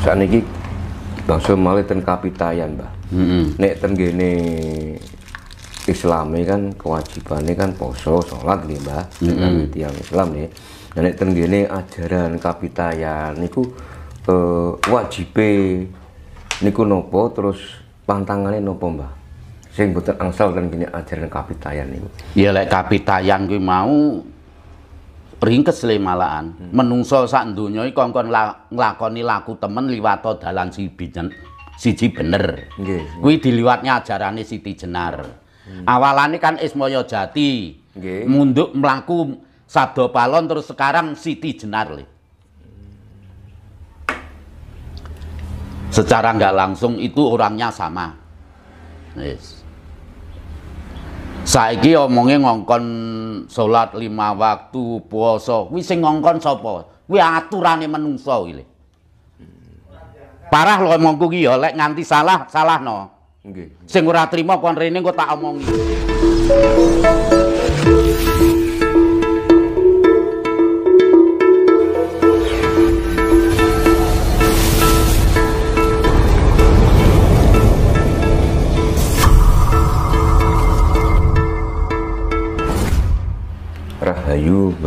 saniki bangsa malih ten kapitayan, mbak Mm -hmm. Nek ten gene Islami kan kewajibannya kan poso, sholat nih mbak, mm -hmm. tiang Islam nih. Dan nah, nek ten gene ajaran kapitayan, niku eh, wajibe niku nopo terus pantangannya nopo mbak. Sing boten angsal ten gini ajaran kapitayan niku. Iya lek kapitayan kuwi mau ringkes le Hmm. Menungso sak donya iki kongkon nglakoni laku temen liwato dalan siji siji bener. Nggih. Okay. Kuwi diliwatnya ajarane Siti Jenar. Hmm. Awalane kan Ismaya Jati. Nggih. Okay. Munduk mlaku Sabdo Palon terus sekarang Siti Jenar le. Secara nggak langsung itu orangnya sama. Yes saiki omongnya ngongkon sholat lima waktu puasa Wis sing ngongkon sapa kuwi aturane menungsa iki parah lho omongku ki ya lek nganti salah salahno nggih sing ora trima kon rene engko tak omongi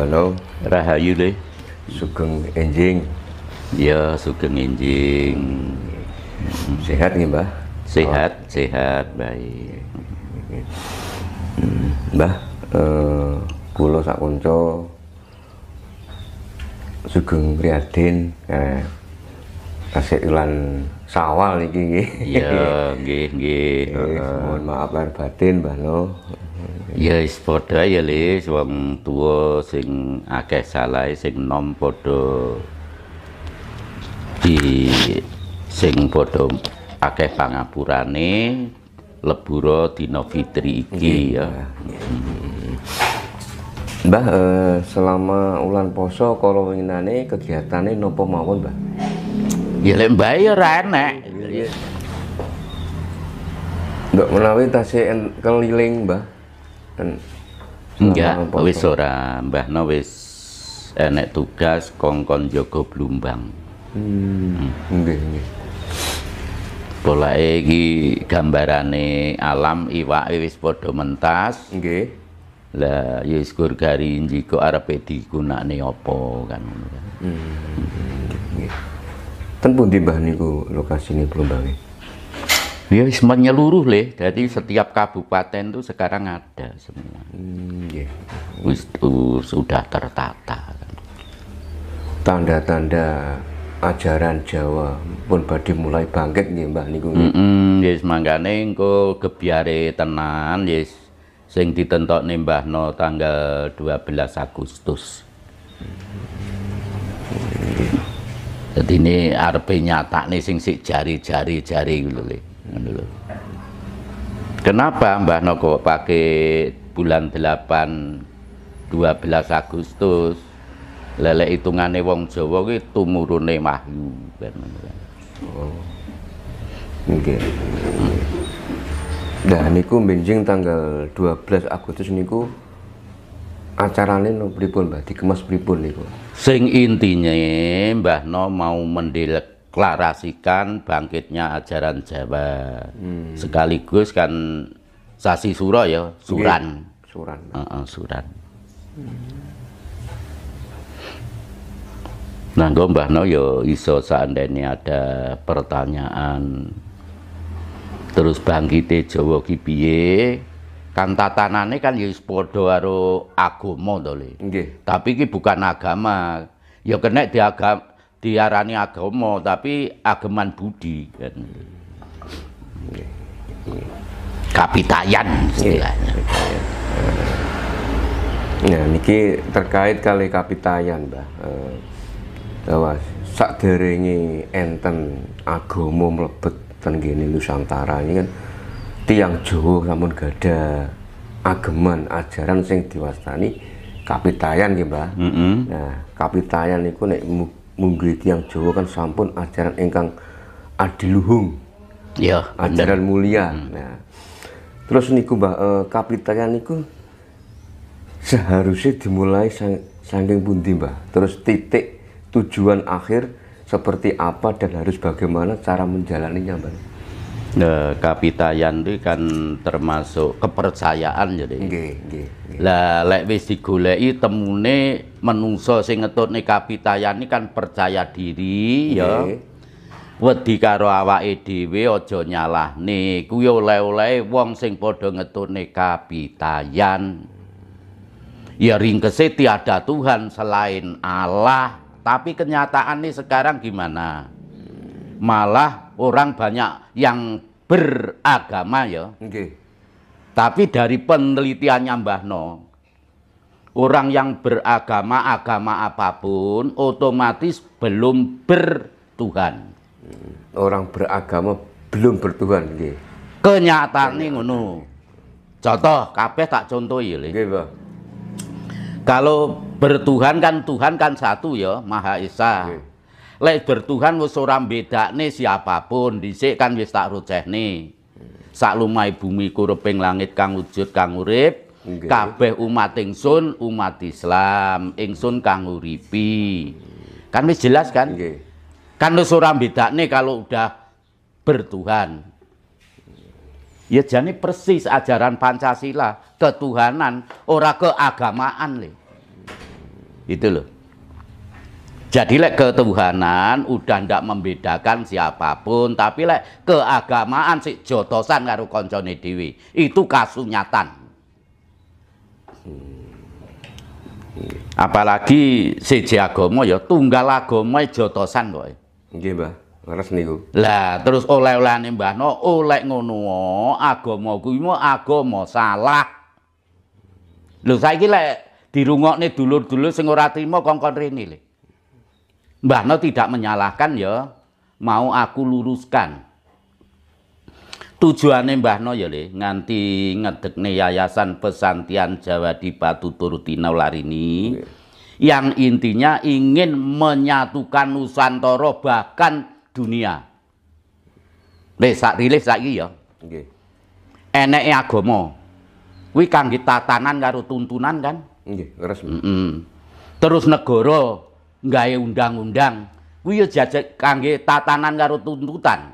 Sugana Rahayu deh, Sugeng Enjing Ya Sugeng Enjing hmm. Sehat nih Mbah? Sehat, oh. sehat baik hmm. Mbah eh, Kulo Sakunco Sugeng Riyadin eh, Kasih ilan sawal nih nggih. Iya, nggih nggih. Eh, mohon maaf lahir batin Mbah No. Ya wis padha ya le wong tuwa sing akeh salahe sing nom padha di sing padha akeh pangapurane lebura dina fitri iki iya. ya. Mbah eh, selama ulan poso kalau winginane kegiatane nopo mawon, Mbah? Ya lek mbah ya ora enak. Iya, iya. Ndok menawi tasih keliling, Mbah dan enggak wis ora Mbah no wis enek eh, tugas kongkon Joko blumbang hmm nggih hmm. nggih bolake iki gambarane alam iwake wis padha mentas nggih lah ya wis gari njiko arepe digunakne apa kan ngono kan hmm nggih ten pundi mbah niku lokasine blumbange Ya menyeluruh leh. Jadi setiap kabupaten itu sekarang ada semua. Hmm, yeah. Itu sudah tertata. Tanda-tanda ajaran Jawa pun badi mulai bangkit nih Mbak niku. mm -mm, yes ya mangkane engko kebiare tenan yes ya sing ditentok nih Mbah No tanggal 12 Agustus. Iya. Jadi ini RP nyata nih sing sik jari-jari jari gitu jari, Kenapa Mbah Noko pakai bulan 8 12 Agustus? Lele hitungane wong Jawa kuwi tumurune mahyu. Kan. Oh. Nggih. Okay. Nah niku benjing tanggal 12 Agustus niku acarane pripun Mbah dikemas pripun niku. Sing intinya Mbah No mau mendelek klarasikan bangkitnya ajaran Jawa. Hmm. Sekaligus kan Sasi Suro ya, Suran. Okay. Suran. Uh -uh, suran. Hmm. Nah, gue Mbah No yo ya iso seandainya ada pertanyaan terus bangkite Jawa kipiye kan Kan tatanane kan ya padha karo agama to, Tapi ki bukan agama. Ya kena di agama diarani agama tapi ageman budi kan. Kapitayan istilahnya. Iya. Nah, niki terkait kali kapitayan, Mbah. Eh, bahwa bahwa derengi enten agomo melebet tenggini Nusantara ini kan tiang jowo namun gada ageman ajaran sing diwastani kapitayan gitu Mbah. Mm -hmm. Nah, kapitayan itu nek munggui tiang Jawa kan sampun ajaran engkang adiluhung ya ajaran bener. mulia hmm. nah terus niku mbak e, kapitayan niku seharusnya dimulai sang, sangking pundi mbak terus titik tujuan akhir seperti apa dan harus bagaimana cara menjalaninya mbak Nah, kapitayan itu kan termasuk kepercayaan jadi. Lah lek wis digoleki temune menungso sing ngetutne kapitayani kan percaya diri okay. ya. Wedi karo awake dhewe aja nyalahne. Kuwi oleh oleh wong sing padha ngetutne kapitayan. Ya ringkese tiada Tuhan selain Allah. Tapi kenyataan nih sekarang gimana? Malah orang banyak yang beragama ya. Okay. Tapi dari penelitiannya Mbah No, orang yang beragama-agama apapun otomatis belum bertuhan. Hmm, orang beragama belum bertuhan Kenyataan nih, ngono. Contoh kabeh tak contoh ya, Kalau bertuhan kan Tuhan kan satu ya, Maha Esa. Nggih. Lek bertuhan orang beda nih siapapun, disekan kan wis tak nih. Saklumai bumi kureping langit kang wujud kang urip, okay. kabeh umat ingsun umat Islam, ingsun kang uripi. Kan wis jelas kan? Okay. Kan wis ora bedakne kalau udah bertuhan. Ya jane persis ajaran Pancasila, ketuhanan, ora keagamaan le. Itu loh. Jadi lek ketuhanan udah ndak membedakan siapapun, tapi lek keagamaan si jotosan karo koncone dewi Itu kasunyatan. Apalagi si agama ya tunggal agama e jotosan kok. E. Nggih, Mbah. Leres niku. Lah, terus oleh oleh nih Mbah No oleh oh, ngono agomo kuwi agomo salah. Lho saiki lek dirungokne dulur-dulur sing ora trima kongkon rene lho. Mbah No tidak menyalahkan ya, mau aku luruskan. Tujuannya Mbah No ya le, nganti ngedek Yayasan Pesantian Jawa di Dipatutur Tinaularini. Okay. Iya. Yang intinya ingin menyatukan Nusantara bahkan dunia. Le sak rilis saiki ya. Nggih. Okay. Eneke agama. Kuwi kangge tatanan karo tuntunan kan? okay, resmi. Mm -mm. Terus negoro nggawe undang-undang kuwi ya jajak kangge tatanan karo tuntutan.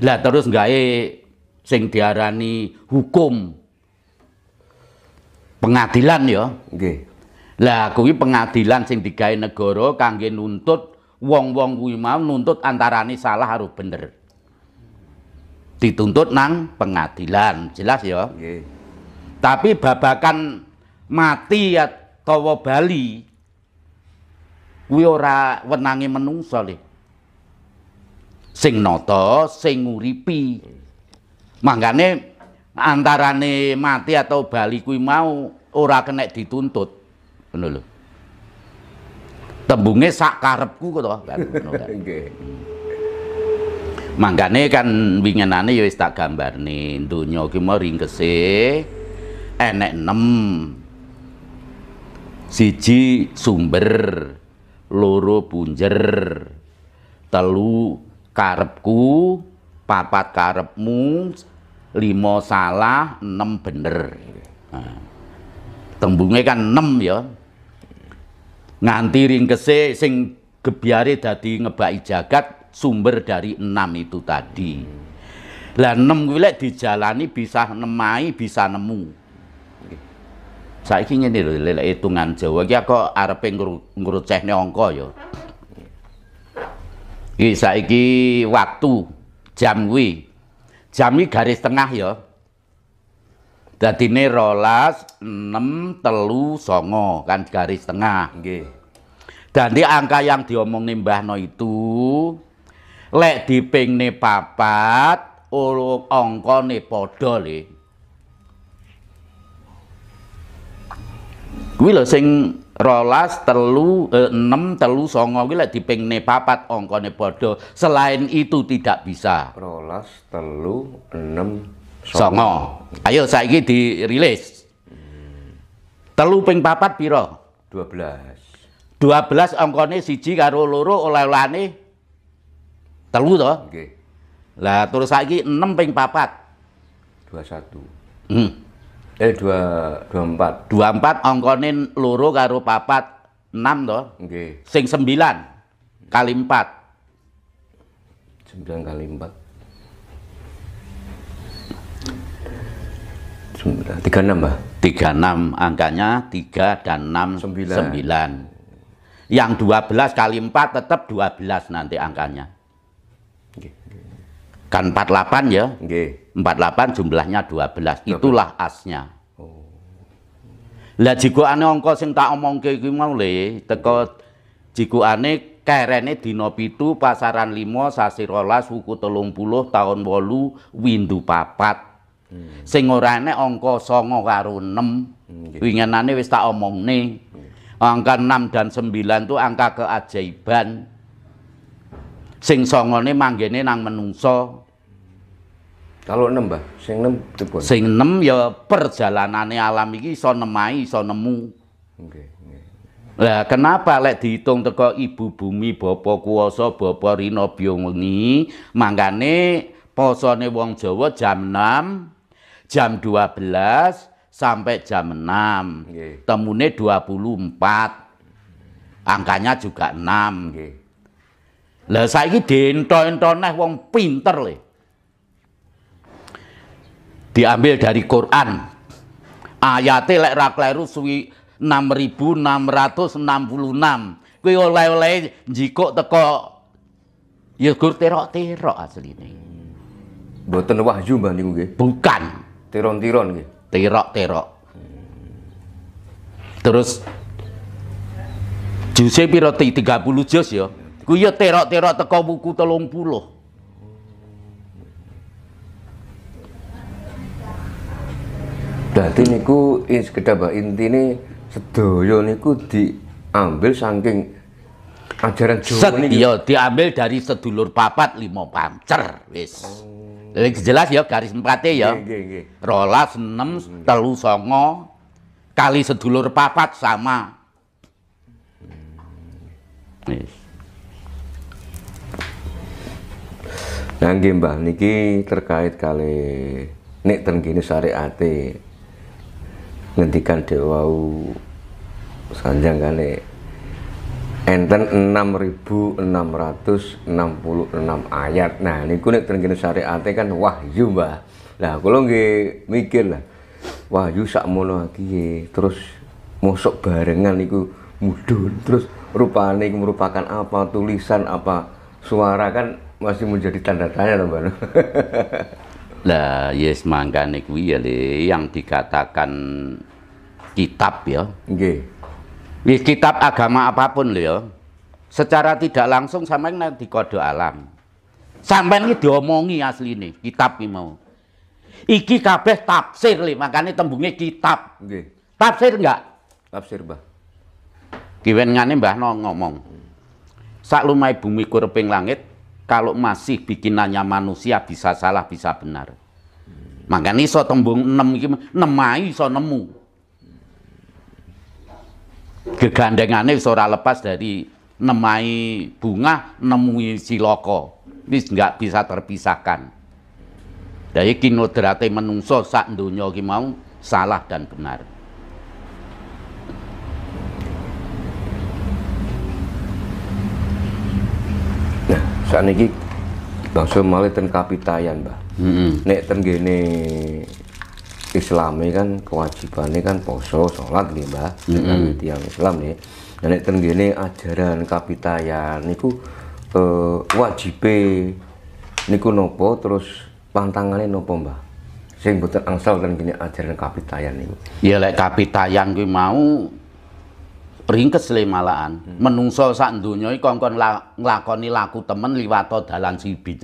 Lah terus nggak sing diarani hukum pengadilan ya. Nggih. Lah kuwi pengadilan sing digawe negara kangge nuntut wong-wong kuwi mau nuntut antarane salah harus bener. Dituntut nang pengadilan, jelas ya? Nggih. Tapi babakan mati atau bali kuwi ora wenange menungsa le sing nata sing nguripi mangkane antarane mati atau bali kuwi mau ora kena dituntut ngono lho tembunge sak karepku kok to kan nggih mangkane kan wingenane ya wis tak gambarne donya ki mau ringkese enek nem siji sumber loro punjer telu karepku papat karepmu lima salah enam bener nah, tembungnya kan enam ya nganti ringkese sing gebiare dadi ngebaki jagat sumber dari enam itu tadi lah enam kuwi dijalani bisa nemai bisa nemu Saiki ngene lho lelek hitungan Jawa iki aku arepe ngrucehne angka ya. Iki saiki waktu jam kuwi. Jam kuwi garis tengah ya. Dadine 12 6 telu songo kan garis tengah. Nggih. di angka yang diomongne Mbahno itu lek dipingne papat, angkane padha le. kuwi lho sing rolas telu eh, enam telu songo kuwi lek dipingne papat angkane padha selain itu tidak bisa rolas telu enam songo, songo. ayo saiki dirilis telu ping papat dua 12 12 angkane siji karo loro oleh-olehane telu to nggih lah terus saiki 6 ping papat 21 hmm Eh dua dua empat. Dua empat ongkonin luru garu papat enam toh. Oke. Sing sembilan kali empat. Sembilan kali empat. Tiga enam mbak. Tiga enam angkanya tiga dan enam sembilan. Yang dua belas kali empat tetap dua belas nanti angkanya kan 48 ya. Nggih. 48 jumlahnya 12. Itulah asnya. Oh. jika ane angka sing tak omongke iki mau le, teko ane kerene dina 7 pasaran limo sasi 12 telung puluh tahun bolu windu papat Hmm. Sing ora enek angka 9 karo hmm, wis tak omongne. Hmm. Angka 6 dan 9 tuh angka keajaiban sing songone manggene nang menungso kalau enam bah sing enam tebon sing enam ya perjalanane alam iki iso nemai so nemu okay. Lah kenapa lek dihitung teko ibu bumi bapa kuwasa bapa rina biyongi mangkane posone wong Jawa jam 6 jam 12 sampai jam 6 dua temune 24 angkanya juga 6 lah saiki diento-ento neh wong pinter le. Diambil dari Quran. Ayate lek ra kleru suwi 6666. Kuwi oleh-oleh jiko teko ya gur terok-terok asline. Mboten wahyu mbah niku nggih. Bukan. Tiron-tiron nggih. Terok-terok. Terus juse piro 30 juz ya? Ku ya terok-terok teko buku telung puluh. Dadi niku sekedar intine sedaya niku diambil saking ajaran Jawa ini. Iya, diambil dari sedulur papat lima pancer wis. Oh. jelas ya garis empate ya. rolas enam 12 6 songo kali sedulur papat sama Nah nggih Mbah niki terkait kali nek ten kene syariate ngendikan dewau sanjang kali enten 6666 ayat. Nah niku nek ten kene syariate kan wahyu Mbah. Lah kula nggih mikir lah wahyu mono iki terus mosok barengan niku mudun terus rupane merupakan apa tulisan apa suara kan masih menjadi tanda tanya Mbak Lu. Lah, yes mangkane kuwi ya le yang dikatakan kitab ya. okay. Wis kitab agama apapun lho ya. Secara tidak langsung sampean di kode alam. sampai ini diomongi asli nih kitab ini mau. Iki kabeh tafsir le, makanya tembungnya kitab. okay. Tafsir enggak? Tafsir, Mbah. Kiwenengane Mbah no ngomong. Sak lumai bumi kurping langit kalau masih bikinannya manusia bisa salah bisa benar. ini iso tembung enam iki nemai so nemu. Gegandengannya iso lepas dari nemai bunga nemui siloko. Ini nggak bisa terpisahkan. Dari kinodrate menungso sak donya mau salah dan benar. saat ini bangsa malih ten kapitayan mbah mm -hmm. nek ten gene islami kan kewajibannya kan poso sholat nih mbah mm -hmm. tiang islam nih dan nek ten gene ajaran kapitayan niku eh, wajibe niku nopo terus pantangannya nopo mbah sing boten angsal ten gini ajaran kapitayan nih ya lek kapitayan gue mau beringkes le malahan. Hmm. Menungso sak dunia iki kongkon la, ngelakoni laku temen liwato dalan siji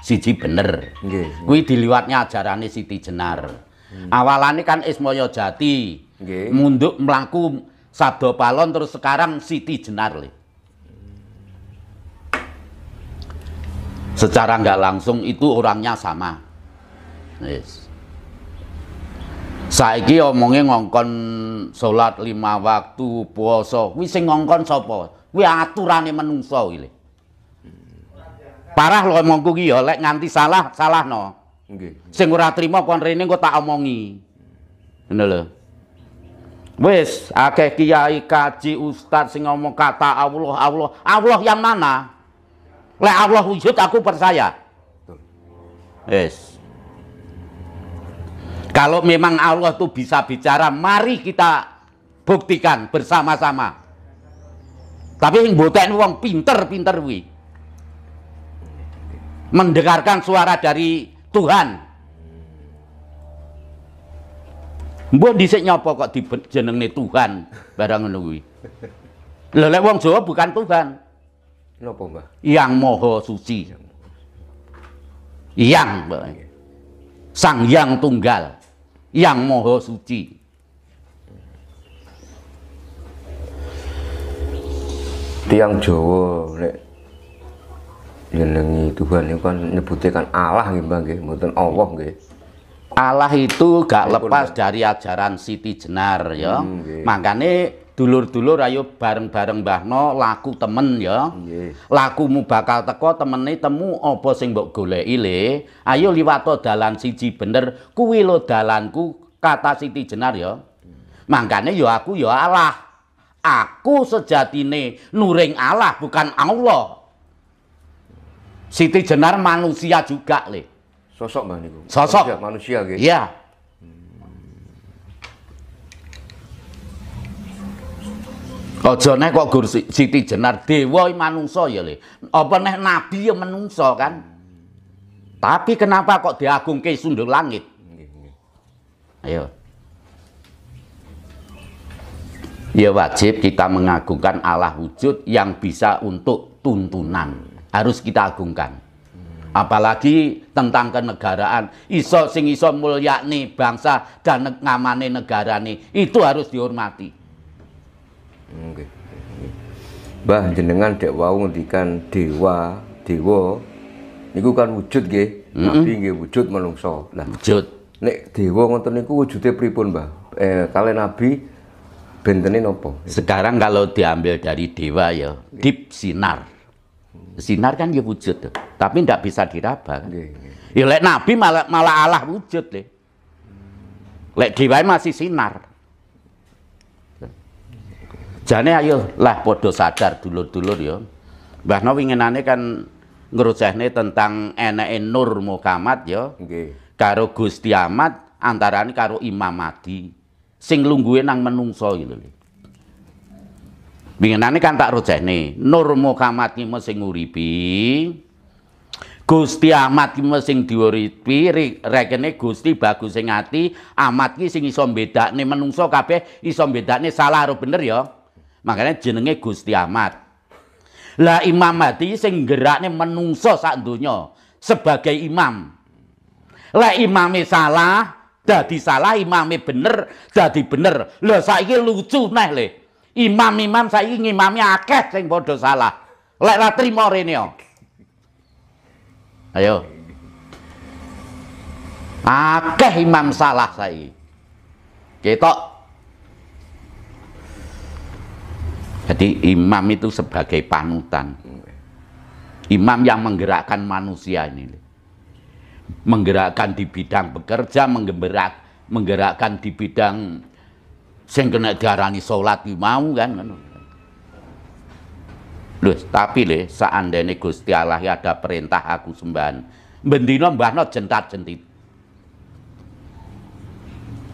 siji bener. Gue Okay. Kuwi diliwatne ajarane Siti Jenar. Hmm. Awalane kan Ismoyo Jati. Okay. Munduk melaku Sabdo Palon terus sekarang Siti Jenar le. Secara nggak langsung itu orangnya sama. Yes. Saiki omongnya ngongkon Sholat lima waktu, puasa, kuwi sing ngongkon sapa? Kuwi aturane menungsa iki. Parah lho omongku ki ya lek nganti salah, salahno. Nggih. Sing ora trima kon rene engko tak omongi. Ngono lho. Wis akeh kiai kaji ustaz sing ngomong kata Allah Allah. Allah yang mana? Lek Allah wujud aku percaya. Wis. Kalau memang Allah itu bisa bicara, mari kita buktikan bersama-sama. Tapi yang boten uang pinter-pinter wih. Mendengarkan suara dari Tuhan. Mbok disik nyapa kok dijenengne Tuhan barang ngono kuwi. Lha lek wong Jawa bukan Tuhan. Napa, Mbah? Yang moho Suci. Yang, Mbah. Sang Yang Tunggal yang Moho Suci. Tiang Jawa nek jenengi Tuhan itu kan nyebutnya kan Allah gitu bang, gitu. Allah gitu. Allah itu gak lepas dari ajaran Siti Jenar ya. Hmm, Makanya dulur-dulur ayo bareng-bareng Mbah laku temen ya. Nggih. Lakumu bakal teko temene temu apa sing mbok goleki le. Ayo liwato dalan siji bener kuwi lo dalanku kata Siti Jenar ya. Mangkane yo ya aku yo ya Allah. Aku sejatine nuring Allah bukan Allah. Siti Jenar manusia juga le. Sosok Mbah niku. Sosok manusia nggih. Iya. Ojo nek kok gur Siti Jenar dewa manungsa ya Le. Apa nek nabi ya manungsa kan? Tapi kenapa kok diagungke sundul langit? Ayo. Ya wajib kita mengagungkan Allah wujud yang bisa untuk tuntunan. Harus kita agungkan. apalagi tentang kenegaraan iso sing iso mulyakni bangsa dan ngamane negarane itu harus dihormati nggih Mbah jenengan dek wau ngendikan dewa dewa niku kan wujud nggih hmm. nabi nggih wujud manungsa. lah wujud nek dewa ngoten niku wujude pripun Mbah eh kalian nabi bentene nopo? Sekarang kalau diambil dari dewa ya, dip sinar. Sinar kan ya wujud tuh, tapi tidak bisa diraba. Kan? Ya lek nabi malah malah Allah wujud deh. Lek dewa masih sinar jane ayo lah podo sadar dulur-dulur ya Mbah No winginane kan ngerucehne tentang eneke Nur Mukamat ya nggih karo Gusti Ahmad antarane karo Imam Mahdi sing lungguhe nang menungso gitu lho winginane kan tak rojehne Nur Mukamat ki sing nguripi Gusti Ahmad ki sing diuripi rekene Gusti bagus sing ati Ahmad ki sing iso bedakne menungso kabeh iso bedakne salah karo bener ya Makanya jenenge Gusti Ahmad. Lah Imam Mati sing gerakne menungso sak donya sebagai imam. Lah imame salah, dadi salah, imame bener, dadi bener. Lah saiki lucu neh le. Imam-imam saiki ngimami akeh sing padha salah. Lek ra trimo rene Ayo. Akeh imam salah saiki. Ketok Jadi imam itu sebagai panutan. Imam yang menggerakkan manusia ini. Menggerakkan di bidang bekerja, menggerak, menggerakkan di bidang sing kena diarani salat mau kan. Loh, tapi le seandainya Gusti Allah ada perintah aku sembahan, mbah mbahno jentat-jentit.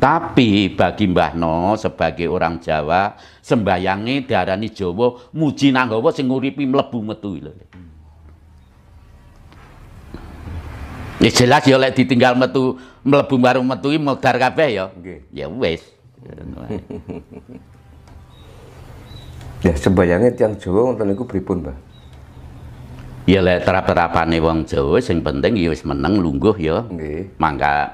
Tapi bagi Mbah No sebagai orang Jawa, sembayangi darani Jawa muji nanggawa sing nguripi mlebu metu Ya jelas ya lek ditinggal metu mlebu baru metu iki modar kabeh ya. wes. Ya wis. ya Jowo tiyang Jawa wonten niku pripun, Mbah? Ya lek terap-terapane wong Jawa sing penting ya wis meneng lungguh ya. Nggih. Mangka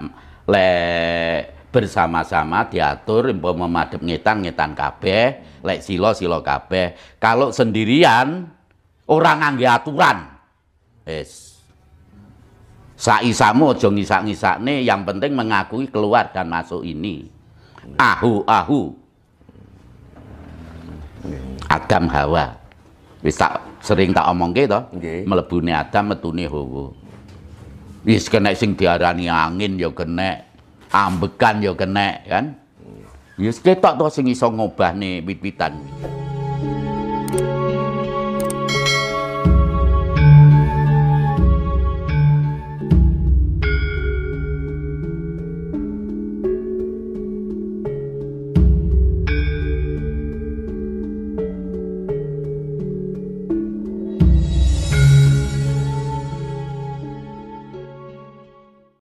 lek bersama-sama diatur memadep ngetan ngetan kabeh, lek silo silo kabeh. Kalau sendirian orang ngangge aturan. Saisamu aja ngisak-ngisakne, yang penting mengakui keluar dan masuk ini. Ahu ahu. Adam Hawa. bisa sering tak omong gitu Okay. Adam metuni Hawa. Wis kena sing diarani angin yo ya kena ambekan yo kena kan. Ya seketok to sing iso ngobahne wit-witan.